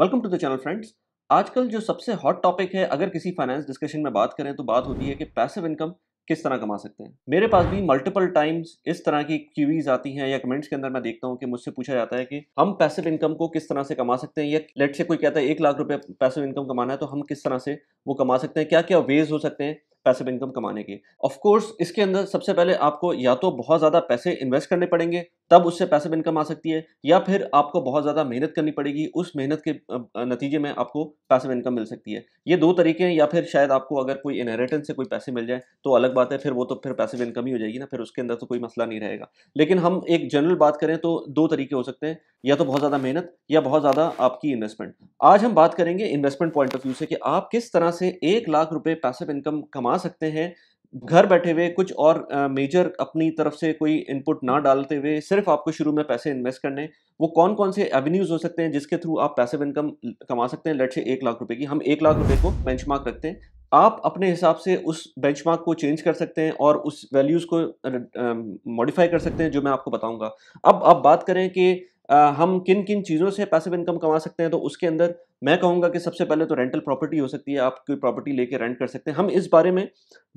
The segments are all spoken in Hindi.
welcome to the channel friends आजकल जो सबसे हॉट टॉपिक है अगर किसी फाइनेंस डिस्कशन में बात करें तो बात होती है कि पैसिव इनकम किस तरह कमा सकते हैं मेरे पास भी मल्टीपल टाइम्स इस तरह की क्यूरीज आती हैं या कमेंट्स के अंदर मैं देखता हूँ कि मुझसे पूछा जाता है कि हम पैसिव इनकम को किस तरह से कमा सकते हैं या लेट से कोई कहता है एक लाख रुपए पैसिव इनकम कमाना है तो हम किस तरह से वो कमा सकते हैं क्या क्या वेज हो सकते हैं पैसिव इनकम कमाने की ऑफ कोर्स इसके अंदर सबसे पहले आपको या तो बहुत ज़्यादा पैसे इन्वेस्ट करने पड़ेंगे तब उससे पैसिव इनकम आ सकती है या फिर आपको बहुत ज़्यादा मेहनत करनी पड़ेगी उस मेहनत के नतीजे में आपको पैसिव इनकम मिल सकती है ये दो तरीके हैं या फिर शायद आपको अगर कोई इनहेरिटेंस से कोई पैसे मिल जाए तो अलग बात है फिर वो तो फिर पैसिव इनकम ही हो जाएगी ना फिर उसके अंदर तो कोई मसला नहीं रहेगा लेकिन हम एक जनरल बात करें तो दो तरीके हो सकते हैं या तो बहुत ज़्यादा मेहनत या बहुत ज़्यादा आपकी इन्वेस्टमेंट आज हम बात करेंगे इन्वेस्टमेंट पॉइंट ऑफ व्यू से कि आप किस तरह से एक लाख रुपये पैसिव इनकम कमा कमा सकते हैं घर बैठे हुए कुछ और मेजर अपनी तरफ से कोई इनपुट ना डालते हुए सिर्फ आपको शुरू में पैसे इन्वेस्ट करने वो कौन कौन से एवेन्यूज हो सकते हैं जिसके थ्रू आप पैसिव इनकम कमा सकते हैं लट से एक लाख रुपए की हम एक लाख रुपए को बेंचमार्क रखते हैं आप अपने हिसाब से उस बेंचमार्क को चेंज कर सकते हैं और उस वैल्यूज़ को मॉडिफाई कर सकते हैं जो मैं आपको बताऊंगा अब आप बात करें कि हम किन किन चीज़ों से पैसिव इनकम कमा सकते हैं तो उसके अंदर मैं कहूँगा कि सबसे पहले तो रेंटल प्रॉपर्टी हो सकती है आप कोई प्रॉपर्टी लेके रेंट कर सकते हैं हम इस बारे में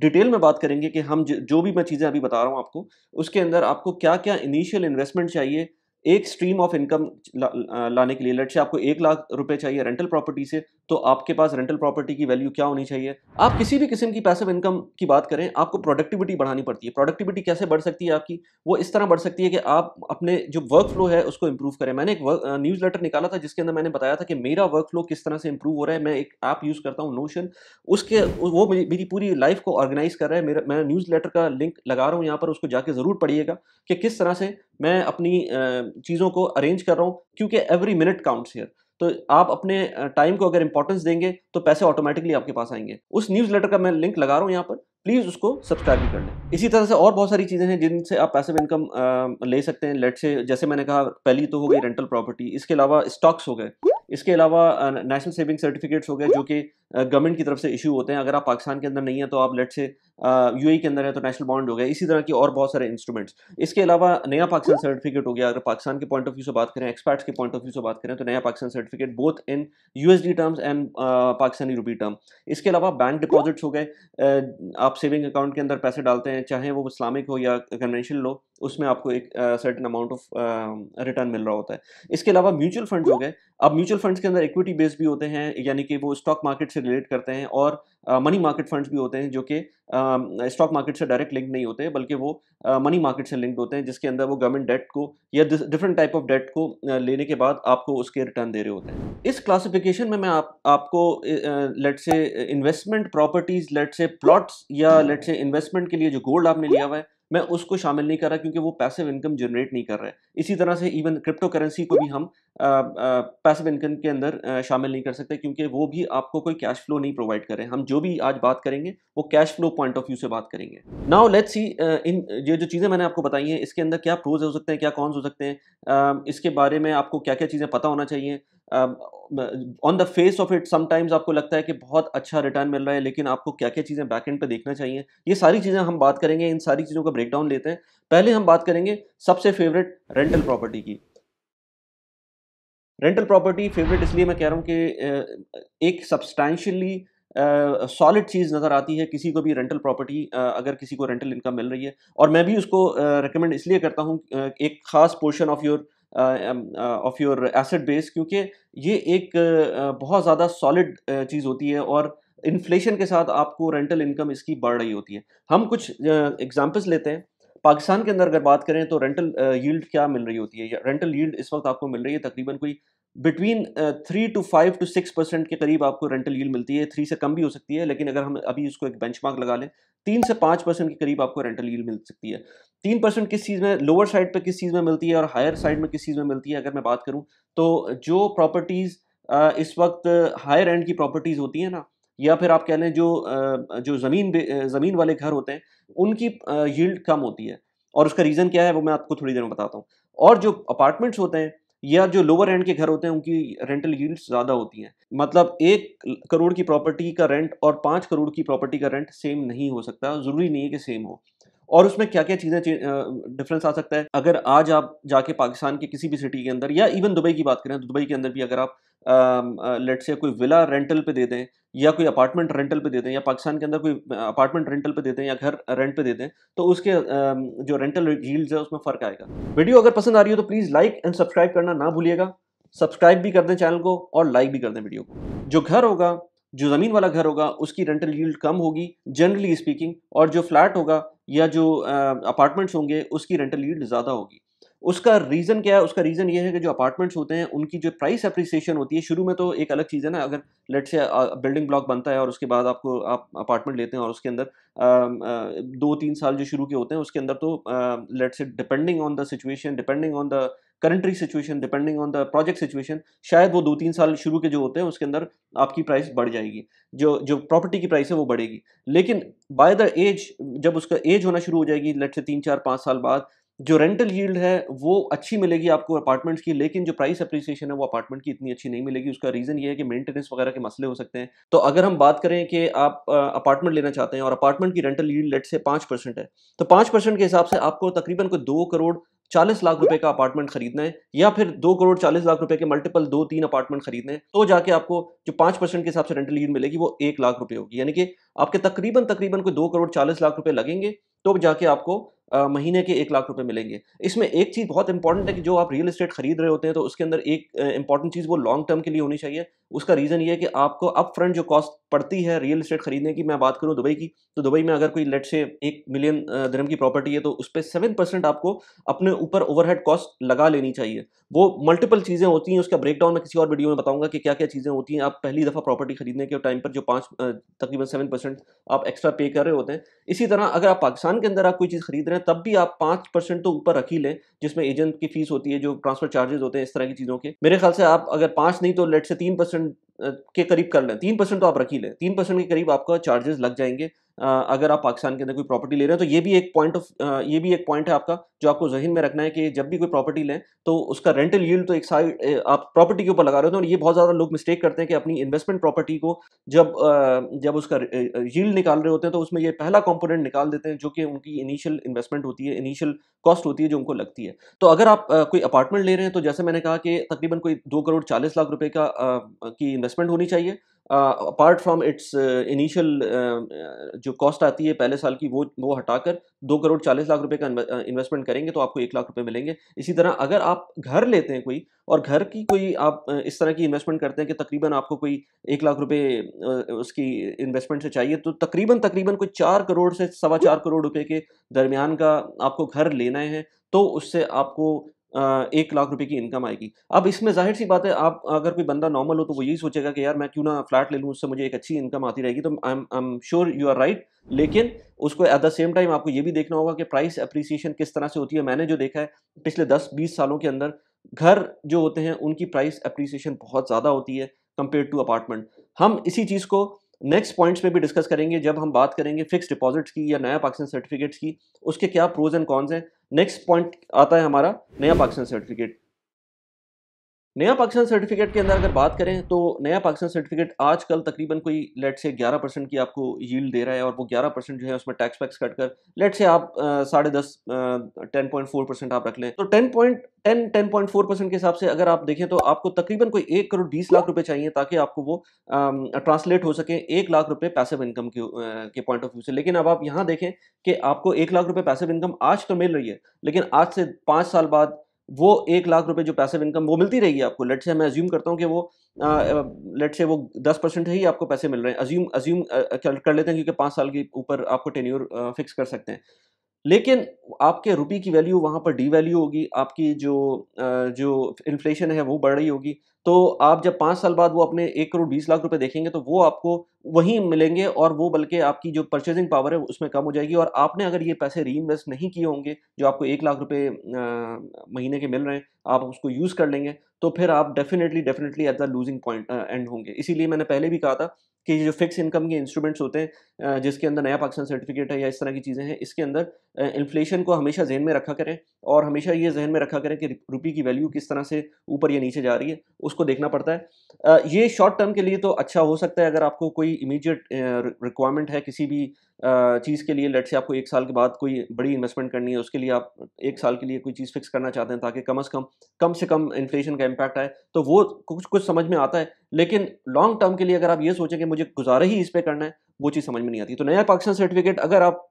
डिटेल में बात करेंगे कि हम जो भी मैं चीज़ें अभी बता रहा हूँ आपको उसके अंदर आपको क्या क्या इनिशियल इन्वेस्टमेंट चाहिए एक स्ट्रीम ऑफ इनकम लाने के लिए लट से आपको एक लाख रुपए चाहिए रेंटल प्रॉपर्टी से तो आपके पास रेंटल प्रॉपर्टी की वैल्यू क्या होनी चाहिए आप किसी भी किस्म की पैसिव इनकम की बात करें आपको प्रोडक्टिविटी बढ़ानी पड़ती है प्रोडक्टिविटी कैसे बढ़ सकती है आपकी वो इस तरह बढ़ सकती है कि आप अपने जो वर्क फ्लो है उसको इंप्रूव करें मैंने एक न्यूज़ लेटर निकाला था जिसके अंदर मैंने बताया था कि मेरा वर्क फ्लो किस तरह से इंप्रूव हो रहा है मैं एक ऐप यूज़ करता हूँ नोशन उसके वो मेरी पूरी लाइफ को ऑर्गेनाइज कर रहा है मेरा मैं न्यूज़ लेटर का लिंक लगा रहा हूँ यहाँ पर उसको जाके ज़रूर पढ़िएगा कि किस तरह से मैं अपनी चीज़ों को अरेंज कर रहा हूँ क्योंकि एवरी मिनट काउंट्स हेयर तो आप अपने टाइम को अगर इंपॉर्टेंस देंगे तो पैसे ऑटोमेटिकली आपके पास आएंगे उस न्यूज़ लेटर का मैं लिंक लगा रहा हूँ यहाँ पर प्लीज़ उसको सब्सक्राइब भी कर लें इसी तरह से और बहुत सारी चीज़ें हैं जिनसे आप पैसे इनकम ले सकते हैं लेट से जैसे मैंने कहा पहली तो हो गई रेंटल प्रॉपर्टी इसके अलावा स्टॉक्स हो गए इसके अलावा नेशनल सेविंग सर्टिफिकेट्स हो गए जो कि गवर्नमेंट की तरफ से इशू होते हैं अगर आप पाकिस्तान के अंदर नहीं है तो आप लेट से यू के अंदर है तो नेशनल बॉन्ड हो गया इसी तरह की और बहुत सारे इंस्ट्रूमेंट्स इसके अलावा नया पाकिस्तान सर्टिफिकेट हो गया अगर पाकिस्तान के पॉइंट ऑफ व्यू से बात करें एक्सपर्ट्स के पॉइंट ऑफ व्यू से बात करें तो नया Pakistan certificate both in USD terms and Pakistani rupee term इसके अलावा बैंक डिपॉजिट्स हो गए आप सेविंग अकाउंट के अंदर पैसे डालते हैं चाहे वो इस्लामिक हो या कन्वेंशनल हो उसमें आपको एक सर्टन अमाउंट ऑफ रिटर्न मिल रहा होता है इसके अलावा म्यूचुअल फंड हो गए अब म्यूचुअल फंड्स के अंदर इक्विटी बेस्ड भी होते हैं यानी कि वो स्टॉक मार्केट से रिलेट करते हैं और मनी मार्केट फंड्स भी होते हैं जो कि स्टॉक मार्केट से डायरेक्ट लिंक नहीं होते बल्कि वो मनी मार्केट से लिंक्ड होते हैं जिसके अंदर वो गवर्नमेंट डेट को या डिफरेंट टाइप ऑफ डेट को लेने के बाद आपको उसके रिटर्न दे रहे होते हैं इस क्लासिफिकेशन में मैं आप आपको let's say investment properties let's say plots या लेट से इन्वेस्टमेंट के लिए जो गोल्ड आपने लिया हुआ है मैं उसको शामिल नहीं कर रहा क्योंकि वो पैसिव इनकम जनरेट नहीं कर रहा है इसी तरह से इवन क्रिप्टो करेंसी को भी हम पैसिव इनकम के अंदर शामिल नहीं कर सकते क्योंकि वो भी आपको कोई कैश फ्लो नहीं प्रोवाइड रहे हम जो भी आज बात करेंगे वो cash flow point of view से बात करेंगे नाउ लेट्स सी इन ये जो चीज़ें मैंने आपको बताई हैं इसके अंदर क्या प्रोज हो सकते हैं क्या कॉन्स हो सकते हैं इसके बारे में आपको क्या क्या चीज़ें पता होना चाहिए on the face of it sometimes आपको लगता है कि बहुत अच्छा रिटर्न मिल रहा है लेकिन आपको क्या क्या चीज़ें बैक एंड पर देखना चाहिए ये सारी चीज़ें हम बात करेंगे इन सारी चीज़ों का ब्रेकडाउन लेते हैं पहले हम बात करेंगे सबसे फेवरेट रेंटल प्रॉपर्टी की रेंटल प्रॉपर्टी फेवरेट इसलिए मैं कह रहा हूँ कि एक सब्सटैंशली सॉलिड चीज़ नज़र आती है किसी को भी रेंटल प्रॉपर्टी अगर किसी को रेंटल इनकम मिल रही है और मैं भी उसको रिकमेंड इसलिए करता हूँ एक ख़ास portion of your of your asset base क्योंकि ये एक uh, बहुत ज़्यादा सॉलिड uh, चीज़ होती है और इन्फ्लेशन के साथ आपको रेंटल इनकम इसकी बढ़ रही होती है हम कुछ एग्जाम्पल्स uh, लेते हैं पाकिस्तान के अंदर अगर बात करें तो रेंटल यील्ड क्या मिल रही होती है या रेंटल यील्ड इस वक्त आपको मिल रही है तकरीबन कोई between three to five to six percent के करीब आपको रेंटल यील्ड मिलती है थ्री से कम भी हो सकती है लेकिन अगर हम अभी इसको एक मार्क लगा लें तीन से पाँच परसेंट के करीब आपको रेंटल यील्ड मिल सकती है तीन परसेंट किस चीज़ में लोअर साइड पर किस चीज़ में मिलती है और हायर साइड में किस चीज़ में मिलती है अगर मैं बात करूँ तो जो प्रॉपर्टीज़ uh, इस वक्त हायर एंड की प्रॉपर्टीज़ होती हैं ना या फिर आप कह लें जो uh, जो ज़मीन uh, ज़मीन वाले घर होते हैं उनकी यील्ड कम होती है और उसका रीज़न क्या है वो मैं आपको थोड़ी देर में बताता हूँ और जो अपार्टमेंट्स होते हैं या जो लोअर एंड के घर होते हैं उनकी रेंटल यूनिट्स ज़्यादा होती हैं मतलब एक करोड़ की प्रॉपर्टी का रेंट और पाँच करोड़ की प्रॉपर्टी का रेंट सेम नहीं हो सकता ज़रूरी नहीं है कि सेम हो और उसमें क्या क्या चीज़ें डिफरेंस आ सकता है अगर आज आप जाके पाकिस्तान के किसी भी सिटी के अंदर या इवन दुबई की बात करें तो दुबई के अंदर भी अगर आप लेट से कोई विला रेंटल पे दे दें या कोई अपार्टमेंट रेंटल पे दे दें या पाकिस्तान के अंदर कोई अपार्टमेंट रेंटल पे दे दें या घर रेंट पे दे दें तो उसके जो रेंटल यील्ड्स है उसमें फ़र्क आएगा वीडियो अगर पसंद आ रही हो तो प्लीज़ लाइक एंड सब्सक्राइब करना ना भूलिएगा सब्सक्राइब भी कर दें चैनल को और लाइक भी कर दें वीडियो को जो घर होगा जो ज़मीन वाला घर होगा उसकी रेंटल यील्ड कम होगी जनरली स्पीकिंग और जो फ्लैट होगा या जो अपार्टमेंट्स होंगे उसकी रेंटल यील्ड ज़्यादा होगी उसका रीज़न क्या है उसका रीज़न ये है कि जो अपार्टमेंट्स होते हैं उनकी जो प्राइस अप्रिसिएशन होती है शुरू में तो एक अलग चीज़ है ना अगर लेट से बिल्डिंग ब्लॉक बनता है और उसके बाद आपको आप अपार्टमेंट लेते हैं और उसके अंदर आ, आ, दो तीन साल जो शुरू के होते हैं उसके अंदर तो let's say depending on the situation depending on the country situation depending on the project situation शायद वो दो तीन साल शुरू के जो होते हैं उसके अंदर आपकी प्राइस बढ़ जाएगी जो जो प्रॉपर्टी की प्राइस है वो बढ़ेगी लेकिन बाय द एज जब उसका एज होना शुरू हो जाएगी लेट से तीन चार पाँच साल बाद जो रेंटल यील्ड है वो अच्छी मिलेगी आपको अपार्टमेंट्स की लेकिन जो प्राइस अप्रिसिएशन है वो अपार्टमेंट की इतनी अच्छी नहीं मिलेगी उसका रीज़न ये है कि मेंटेनेंस वगैरह के मसले हो सकते हैं तो अगर हम बात करें कि आप अपार्टमेंट लेना चाहते हैं और अपार्टमेंट की रेंटल यील्ड लेट से पाँच परसेंट है तो पाँच परसेंट के हिसाब से आपको तकरीबन कोई दो करोड़ चालीस लाख रुपए का अपार्टमेंट खरीदना है या फिर दो करोड़ चालीस लाख रुपए के मल्टीपल दो तीन अपार्टमेंट खरीदने हैं तो जाके आपको जो पांच परसेंट के हिसाब से रेंटल लीड मिलेगी वो एक लाख रुपए होगी यानी कि आपके तकरीबन तकरीबन कोई दो करोड़ चालीस लाख रुपए लगेंगे तो जाके आपको महीने के एक लाख रुपए मिलेंगे इसमें एक चीज़ बहुत इंपॉर्टेंट है कि जो आप रियल इस्टेट खरीद रहे होते हैं तो उसके अंदर एक इंपॉर्टेंट चीज़ वो लॉन्ग टर्म के लिए होनी चाहिए उसका रीज़न ये है कि आपको अप फ्रंट जो कॉस्ट पड़ती है रियल इस्टेट खरीदने की मैं बात करूँ दुबई की तो दुबई में अगर कोई लेट से एक मिलियन धर्म की प्रॉपर्टी है तो उस पर सेवन परसेंट आपको अपने ऊपर ओवरहेड कॉस्ट लगा लेनी चाहिए वो मल्टीपल चीज़ें होती हैं उसका ब्रेकडाउन मैं किसी और वीडियो में बताऊंगा कि क्या क्या चीज़ें होती हैं आप पहली दफ़ा प्रॉपर्टी खरीदने के टाइम पर जो पाँच तकरीबन सेवन परसेंट आप एक्स्ट्रा पे कर रहे होते हैं इसी तरह अगर आप पाकिस्तान के अंदर आप कोई चीज़ खरीद रहे हैं तब भी आप पांच परसेंट तो ऊपर रख ही लें जिसमें एजेंट की फीस होती है जो ट्रांसफर चार्जेस होते हैं इस तरह की चीज़ों के मेरे ख्याल से आप अगर पांच नहीं तो लेट से तीन परसेंट के करीब कर लें तीन परसेंट तो आप रख ही लें तीन परसेंट के करीब आपका चार्जेस लग जाएंगे अगर आप पाकिस्तान के अंदर कोई प्रॉपर्टी ले रहे हैं तो ये भी एक पॉइंट ऑफ ये भी एक पॉइंट है आपका जो आपको जहन में रखना है कि जब भी कोई प्रॉपर्टी लें तो उसका रेंटल यील्ड तो एक साइड आप प्रॉपर्टी के ऊपर लगा रहे हो तो ये बहुत ज़्यादा लोग मिस्टेक करते हैं कि अपनी इन्वेस्टमेंट प्रॉपर्टी को जब जब उसका यील्ड निकाल रहे होते हैं तो उसमें ये पहला कॉम्पोनेंट निकाल देते हैं जो कि उनकी इनिशियल इन्वेस्टमेंट होती है इनिशियल कॉस्ट होती है जो उनको लगती है तो अगर आप कोई अपार्टमेंट ले रहे हैं तो जैसे मैंने कहा कि तकरीबन कोई दो करोड़ चालीस लाख रुपये का की इन्वेस्टमेंट होनी चाहिए अपार्ट फ्रॉम इट्स इनिशियल जो कॉस्ट आती है पहले साल की वो वो हटाकर दो करोड़ चालीस लाख रुपए का इन्वेस्टमेंट uh, करेंगे तो आपको एक लाख रुपए मिलेंगे इसी तरह अगर आप घर लेते हैं कोई और घर की कोई आप uh, इस तरह की इन्वेस्टमेंट करते हैं कि तकरीबन आपको कोई एक लाख रुपए uh, उसकी इन्वेस्टमेंट से चाहिए तो तकरीबन तकरीबन कोई चार करोड़ से सवा चार करोड़ रुपए के दरमियान का आपको घर लेना है तो उससे आपको एक लाख रुपए की इनकम आएगी अब इसमें जाहिर सी बात है आप अगर कोई बंदा नॉर्मल हो तो वो यही सोचेगा कि यार मैं क्यों ना फ्लैट ले लूँ उससे मुझे एक अच्छी इनकम आती रहेगी तो I am I am sure you are right लेकिन उसको एट द सेम टाइम आपको ये भी देखना होगा कि प्राइस अप्रिसिएशन किस तरह से होती है मैंने जो देखा है पिछले दस बीस सालों के अंदर घर जो होते हैं उनकी प्राइस अप्रिसिएशन बहुत ज़्यादा होती है कंपेयर टू अपार्टमेंट हम इसी चीज़ को नेक्स्ट पॉइंट्स में भी डिस्कस करेंगे जब हम बात करेंगे फिक्स डिपॉजिट्स की या नया पाकिस्तान सर्टिफिकेट्स की उसके क्या प्रोज एंड कॉन्स हैं नेक्स्ट पॉइंट आता है हमारा नया पाकिस्तान सर्टिफिकेट नया पाकिस्तान सर्टिफिकेट के अंदर अगर बात करें तो नया पाकिस्तान सर्टिफिकेट आजकल तकरीबन कोई लेट से 11 परसेंट की आपको यील्ड दे रहा है और वो 11 परसेंट जो है उसमें टैक्स पैक्स कट कर लेट से आप साढ़े दस टेन पॉइंट फोर परसेंट आप रख लें तो ten point ten ten point four percent के हिसाब से अगर आप देखें तो आपको तकरीबन कोई एक करोड़ बीस लाख रुपये चाहिए ताकि आपको वो ट्रांसलेट हो सके एक लाख रुपये पैसिव इनकम के पॉइंट ऑफ व्यू से लेकिन अब आप यहाँ देखें कि आपको एक लाख रुपये पैसिव इनकम आज तो मिल रही है लेकिन आज से पाँच साल बाद वो एक लाख रुपए जो पैसिव इनकम वो मिलती रहेगी आपको लेट से मैं अज्यूम करता हूँ कि वो लेट से वो दस परसेंट ही आपको पैसे मिल रहे हैं अज्यूम अज्यूम कर लेते हैं क्योंकि पाँच साल के ऊपर आपको टेन्यूर फिक्स कर सकते हैं लेकिन आपके रुपये की वैल्यू वहाँ पर डी वैल्यू होगी आपकी जो जो इन्फ्लेशन है वो बढ़ रही होगी तो आप जब पाँच साल बाद वो अपने एक करोड़ बीस लाख रुपए देखेंगे तो वो आपको वहीं मिलेंगे और वो बल्कि आपकी जो परचेजिंग पावर है उसमें कम हो जाएगी और आपने अगर ये पैसे री इन्वेस्ट नहीं किए होंगे जो आपको एक लाख रुपए महीने के मिल रहे हैं आप उसको यूज़ कर लेंगे तो फिर आप definitely definitely at the losing point end होंगे इसीलिए मैंने पहले भी कहा था कि जो फिक्स इनकम के इंस्ट्रूमेंट्स होते हैं जिसके अंदर नया पाकिस्तान सर्टिफिकेट है या इस तरह की चीज़ें हैं इसके अंदर इन्फ्लेशन को हमेशा जहन में रखा करें और हमेशा ये जहन में रखा करें कि रुपये की वैल्यू किस तरह से ऊपर या नीचे जा रही है उस उसको देखना पड़ता है ये शॉर्ट टर्म के लिए तो अच्छा हो सकता है अगर आपको कोई इमीडिएट रिक्वायरमेंट है किसी भी चीज़ के लिए लेट से आपको एक साल के बाद कोई बड़ी इन्वेस्टमेंट करनी है उसके लिए आप एक साल के लिए कोई चीज़ फिक्स करना चाहते हैं ताकि कम अज़ कम कम से कम इन्फ्लेशन का इम्पैक्ट आए तो वो कुछ कुछ समझ में आता है लेकिन लॉन्ग टर्म के लिए अगर आप ये सोचें कि मुझे गुजारा ही इस पर करना है वो चीज़ समझ में नहीं आती तो नया पाकिस्तान सर्टिफिकेट अगर आप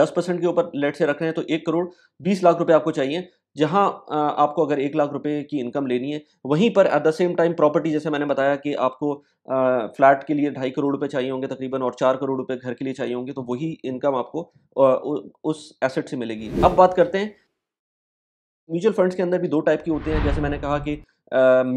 दस परसेंट के ऊपर लेट से रख रहे हैं तो एक करोड़ बीस लाख रुपए आपको चाहिए जहाँ आपको अगर एक लाख रुपए की इनकम लेनी है वहीं पर at the same time property जैसे मैंने बताया कि आपको फ्लैट के लिए ढाई करोड़ रुपए चाहिए होंगे तकरीबन और चार करोड़ रुपए घर के लिए चाहिए होंगे तो वही इनकम आपको उस एसेट से मिलेगी अब बात करते हैं म्यूचुअल फंड्स के अंदर भी दो टाइप के होते हैं जैसे मैंने कहा कि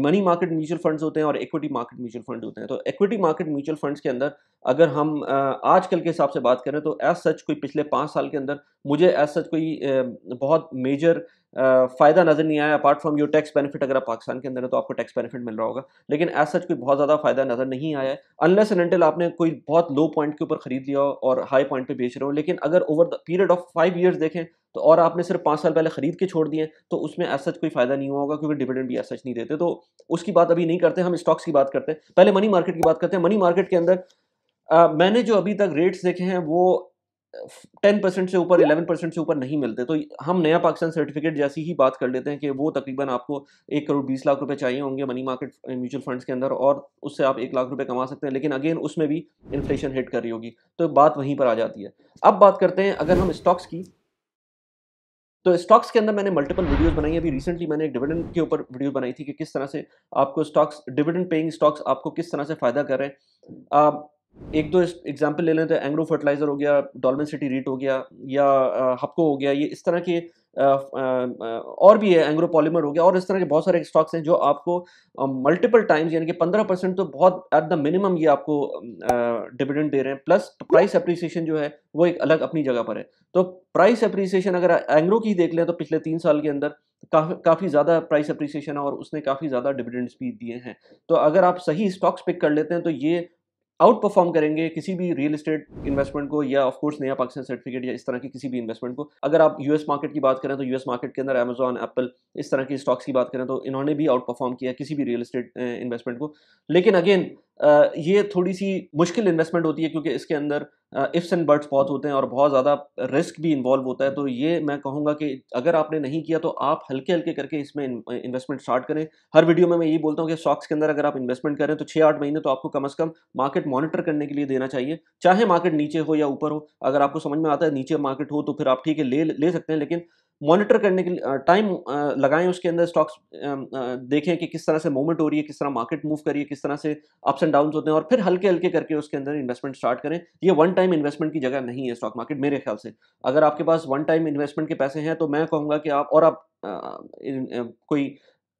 मनी मार्केट म्यूचुअल फंड्स होते हैं और इक्विटी मार्केट म्यूचुअल फंड होते हैं तो इक्विटी मार्केट म्यूचुअल फंड्स के अंदर अगर हम uh, आजकल के हिसाब से बात करें तो एज सच कोई पिछले पाँच साल के अंदर मुझे एज सच कोई uh, बहुत मेजर uh, फ़ायदा नज़र नहीं आया apart from your tax benefit अगर आप पाकिस्तान के अंदर है तो आपको टैक्स बेनिफिट मिल रहा होगा लेकिन एज सच कोई बहुत ज़्यादा फ़ायदा नज़र नहीं आया अनलेस एंड अनटिल आपने कोई बहुत लो पॉइंट के ऊपर खरीद लिया हो और हाई पॉइंट पे बेच रहे हो लेकिन अगर over the period of five years देखें तो और आपने सिर्फ पाँच साल पहले खरीद के छोड़ दिए तो उसमें एज सच कोई फायदा नहीं हुआ होगा क्योंकि डिविडेंड भी एज सच नहीं देते तो उसकी बात अभी नहीं करते हम स्टॉक्स की बात करते हैं पहले मनी मार्केट की बात करते हैं मनी मार्केट के अंदर मैंने जो अभी तक रेट्स देखे हैं वो टेन परसेंट से ऊपर इलेवन परसेंट से ऊपर नहीं मिलते तो हम नया पाकिस्तान सर्टिफिकेट जैसी ही बात कर लेते हैं कि वो तकरीबन आपको एक करोड़ बीस लाख रुपए चाहिए होंगे मनी मार्केट म्यूचुअल फंड्स के अंदर और उससे आप एक लाख रुपए कमा सकते हैं लेकिन अगेन उसमें भी इन्फ्लेशन हिट कर रही होगी तो बात वहीं पर आ जाती है अब बात करते हैं अगर हम स्टॉक्स की तो स्टॉक्स के अंदर मैंने मल्टीपल वीडियोस बनाई अभी रिसेंटली मैंने एक डिविडेंड के ऊपर वीडियो बनाई थी कि किस तरह से आपको स्टॉक्स डिविडेंड पेइंग स्टॉक्स आपको किस तरह से फ़ायदा कर रहे हैं एक दो एग्जाम्पल ले लें तो एंग्रो फर्टिलाइज़र हो गया डॉलमिन सिटी रीट हो गया या हपको हो गया ये इस तरह के और भी है एंग्रो पॉलीमर हो गया और इस तरह के बहुत सारे स्टॉक्स हैं जो आपको मल्टीपल टाइम्स यानी कि पंद्रह परसेंट तो बहुत एट द मिनिमम ये आपको डिविडेंड दे रहे हैं प्लस प्राइस अप्रिसिएशन जो है वो एक अलग अपनी जगह पर है तो प्राइस अप्रिसिएशन अगर एंग्रो की देख लें तो पिछले तीन साल के अंदर काफ़ी काफ़ी ज़्यादा प्राइस अप्रिसिएशन है और उसने काफ़ी ज़्यादा डिविडेंड्स भी दिए हैं तो अगर आप सही स्टॉक्स पिक कर लेते हैं तो ये आउट परफॉर्म करेंगे किसी भी रियल एस्टेट इन्वेस्टमेंट को या ऑफ कोर्स नया पाकिस्तान सर्टिफिकेट या इस तरह की किसी भी इन्वेस्टमेंट को अगर आप यूएस मार्केट की बात करें तो यूएस मार्केट के अंदर अमेजॉन एप्पल इस तरह की स्टॉक्स की बात करें तो इन्होंने भी आउट परफॉर्म किया किसी भी रियल इस्टेट इन्वेस्टमेंट को लेकिन अगेन ये थोड़ी सी मुश्किल इन्वेस्टमेंट होती है क्योंकि इसके अंदर इफ्स एंड बर्ड्स बहुत होते हैं और बहुत ज़्यादा रिस्क भी इन्वॉल्व होता है तो ये मैं कहूँगा कि अगर आपने नहीं किया तो आप हल्के हल्के करके इसमें इन्वेस्टमेंट स्टार्ट करें हर वीडियो में मैं ये बोलता हूँ कि स्टॉक्स के अंदर अगर आप इन्वेस्टमेंट करें तो छः आठ महीने तो आपको कम अज़ कम मार्केट मॉनिटर करने के लिए देना चाहिए चाहे मार्केट नीचे हो या ऊपर हो अगर आपको समझ में आता है नीचे मार्केट हो तो फिर आप ठीक है ले ले सकते हैं लेकिन मॉनिटर करने के लिए टाइम लगाएं उसके अंदर स्टॉक्स देखें कि किस तरह से मूवमेंट हो रही है किस तरह मार्केट मूव करिए है किस तरह से अप्स एंड डाउन होते हैं और फिर हल्के हल्के करके उसके अंदर इन्वेस्टमेंट स्टार्ट करें ये वन टाइम इन्वेस्टमेंट की जगह नहीं है स्टॉक मार्केट मेरे ख्याल से अगर आपके पास वन टाइम इन्वेस्टमेंट के पैसे हैं तो मैं कहूँगा कि आप और आप आ, इन, आ, कोई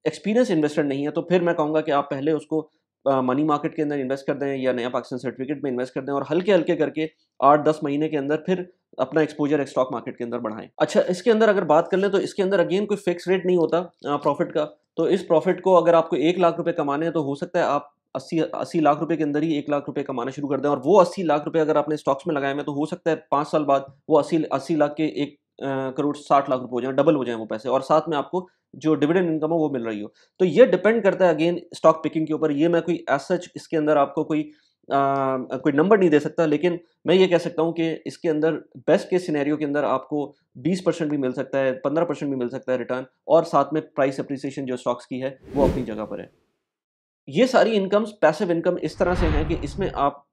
एक्सपीरियंस इन्वेस्टर नहीं है तो फिर मैं कहूँगा कि आप पहले उसको मनी मार्केट के अंदर इन्वेस्ट कर दें या नया पाकिस्तान सर्टिफिकेट में इन्वेस्ट कर दें और हल्के हल्के करके आठ दस महीने के अंदर फिर अपना एक्सपोजर स्टॉक मार्केट के अंदर बढ़ाएं अच्छा इसके अंदर अगर बात कर लें तो इसके अंदर अगेन कोई फिक्स रेट नहीं होता प्रॉफिट का तो इस प्रॉफिट को अगर आपको एक लाख रुपये कमाने हैं तो हो सकता है आप अस्सी अस्सी लाख रुपए के अंदर ही एक लाख रुपए कमाना शुरू कर दें और वो अस्सी लाख रुपए अगर आपने स्टॉक्स में लगाए हैं तो हो सकता है पाँच साल बाद वो अस्सी अस्सी लाख के एक करोड़ साठ लाख रुपए हो जाए डबल हो जाए वो पैसे और साथ में आपको जो डिविडेंड इनकम है वो मिल रही हो तो ये डिपेंड करता है अगेन स्टॉक पिकिंग के ऊपर ये मैं कोई एस सच इसके अंदर आपको कोई आ, कोई नंबर नहीं दे सकता लेकिन मैं ये कह सकता हूँ कि इसके अंदर बेस्ट के सिनेरियो के अंदर आपको 20 परसेंट भी मिल सकता है 15 परसेंट भी मिल सकता है रिटर्न और साथ में प्राइस अप्रिसिएशन जो स्टॉक्स की है वो अपनी जगह पर है ये सारी इनकम्स पैसिव इनकम इस तरह से हैं कि इसमें आप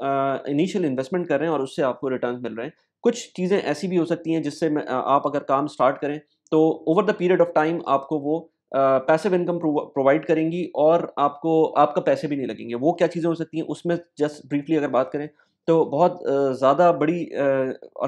इनिशियल इन्वेस्टमेंट कर रहे हैं और उससे आपको रिटर्न मिल रहे हैं कुछ चीज़ें ऐसी भी हो सकती हैं जिससे आप अगर काम स्टार्ट करें तो over the period of time आपको वो पैसिव इनकम प्रोवाइड करेंगी और आपको आपका पैसे भी नहीं लगेंगे वो क्या चीज़ें हो सकती हैं उसमें जस्ट ब्रीफली अगर बात करें तो बहुत ज़्यादा बड़ी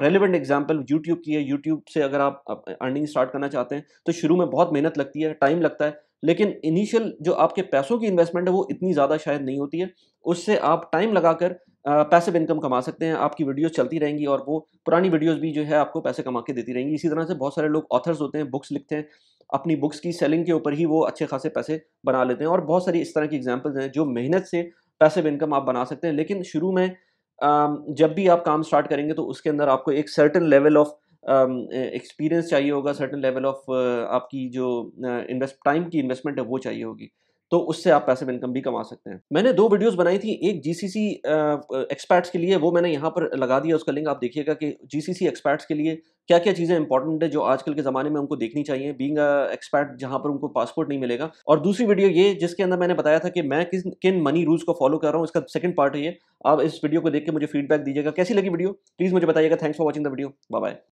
रेलिवेंट एग्जांपल यूट्यूब की है यूट्यूब से अगर आप अर्निंग स्टार्ट करना चाहते हैं तो शुरू में बहुत मेहनत लगती है टाइम लगता है लेकिन इनिशियल जो आपके पैसों की इन्वेस्टमेंट है वो इतनी ज़्यादा शायद नहीं होती है उससे आप टाइम लगाकर पैसे इनकम कमा सकते हैं आपकी वीडियोस चलती रहेंगी और वो पुरानी वीडियोस भी जो है आपको पैसे कमा के देती रहेंगी इसी तरह से बहुत सारे लोग ऑथर्स होते हैं बुक्स लिखते हैं अपनी बुक्स की सेलिंग के ऊपर ही वो अच्छे खासे पैसे बना लेते हैं और बहुत सारी इस तरह की एग्जाम्पल्स हैं जो मेहनत से पैसे इनकम आप बना सकते हैं लेकिन शुरू में जब भी आप काम स्टार्ट करेंगे तो उसके अंदर आपको एक सर्टन लेवल ऑफ़ एक्सपीरियंस चाहिए होगा सर्टन लेवल ऑफ आपकी जो इन्वेस्ट टाइम की इन्वेस्टमेंट है वो चाहिए होगी तो उससे आप पैसे इनकम भी कमा सकते हैं मैंने दो वीडियोस बनाई थी एक जीसीसी एक्सपर्ट्स के लिए वो मैंने यहाँ पर लगा दिया उसका लिंक आप देखिएगा कि जीसीसी एक्सपर्ट्स के लिए क्या क्या चीज़ें इंपॉर्टेंट है जो आजकल के ज़माने में उनको देखनी चाहिए बींग एक्सपर्ट जहाँ पर उनको पासपोर्ट नहीं मिलेगा और दूसरी वीडियो ये जिसके अंदर मैंने बताया था कि मैं किस किन मनी रूल्स को फॉलो कर रहा हूँ इसका सेकंड पार्ट है ये आप इस वीडियो को देख के मुझे फीडबैक दीजिएगा कैसी लगी वीडियो प्लीज़ मुझे बताइएगा thanks for watching the video bye